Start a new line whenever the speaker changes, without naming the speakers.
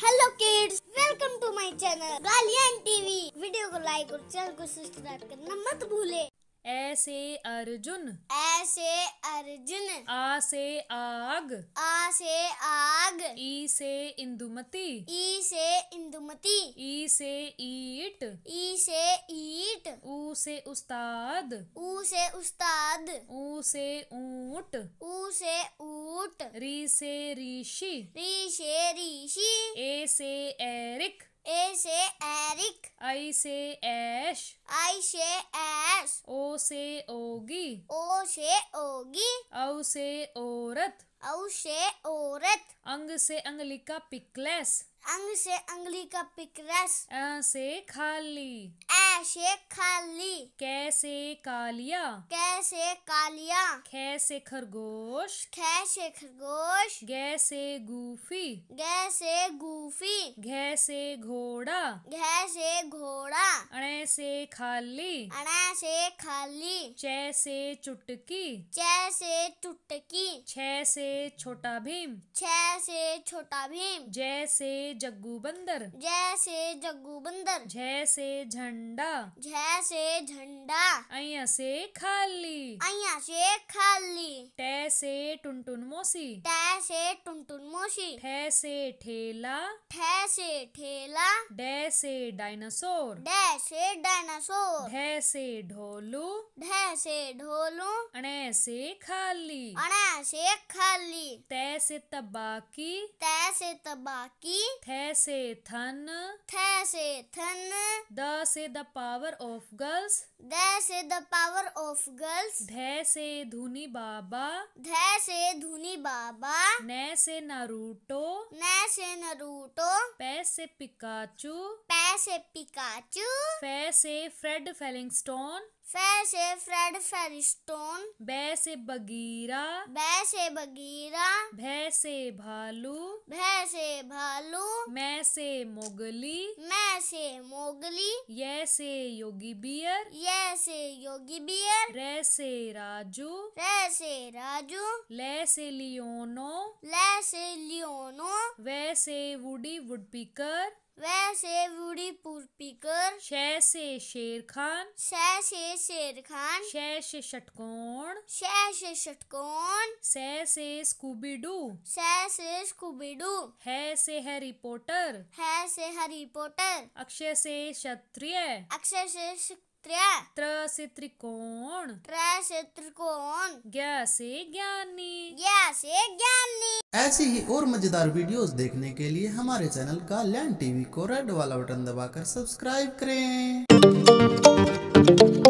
hello kids welcome to my channel गालियन TV video को like और चैनल को सब्सक्राइब करना मत भूले ऐसे अर्जुन ऐसे अर्जुन आ से आग आ से आग ई से इंदुमती ई से इंदुमती ई से ईट ई से ईट ऊ से उस्ताद ऊ से उस्ताद ऊ से ऊट ऊ से ऊट री से ऋषि री से ऋषि ए से एरिक ए से एरिक आई से ऐश आई से ऐश से ओगी ओ से ओगी औ से औरत औ से औरत अंग से का पिकलेस अंग से का पिकलेस अ से खाली ए कैसे खाली कैसे कालिया कैसे कालिया कैसे खरगोश कैसे खरगोश कैसे गुफी गैसे गुफी कैसे घोड़ा कैसे घोड़ा अणे से खाली अणे से खाली जैसे चुटकी जैसे चुटकी छह से छोटा भीम छह से छोटा भीम जैसे जग्गू बंदर जैसे जग्गू बंदर जैसे झंडा झंडा झ से झंडा अया से खाली अया से खाली टे से टुनटुन मोसी टे से टुनटुन मोसी ठे से ठेला ठे से ठेला डे से डायनासोर डे से डायनासोर ढे से ढोलू ढे से ढोलू अणे से खाली अणे से खाली ते से तबाकी ते से तबाकी ठे से थन ठे से थन द से द पावर ऑफ गर्ल्स से द पावर ऑफ गर्ल्स धै से धुनी बाबा धै से धुनी बाबा न से नरूटो न से नरूटो पैसे पिकाचू पैसे पिकाचू फै से फ्रेड फेलिंगस्टोन से फ्रेड फेरिस्टोन बै से बगीरा बै से बगीरा भै से भालू भै से भालू मैं से मोगली मैं से मोगली ये से योगी बियर ये से योगी बियर रे से राजू रे से राजू ले से लियोनो ले से लियोनो वे से वुडी वुडपीकर वह वैसे वुडी पुरपीकर शह से शेर खान शह से शेर खान शै से षटकोण शह से षटकोण सह से स्कूबी डू सह से स्कूबी डू है से हैरी पोटर पोटर है से हरी पोटर अक्षय से क्षत्रिय अक्षय से क्षत्रिय त्र से त्रिकोण त्र से त्रिकोण ज्ञा से ज्ञानी ज्ञा से ज्ञानी ऐसी ही और मजेदार वीडियोस देखने के लिए हमारे चैनल का लैंड टीवी को रेड वाला बटन दबाकर सब्सक्राइब करें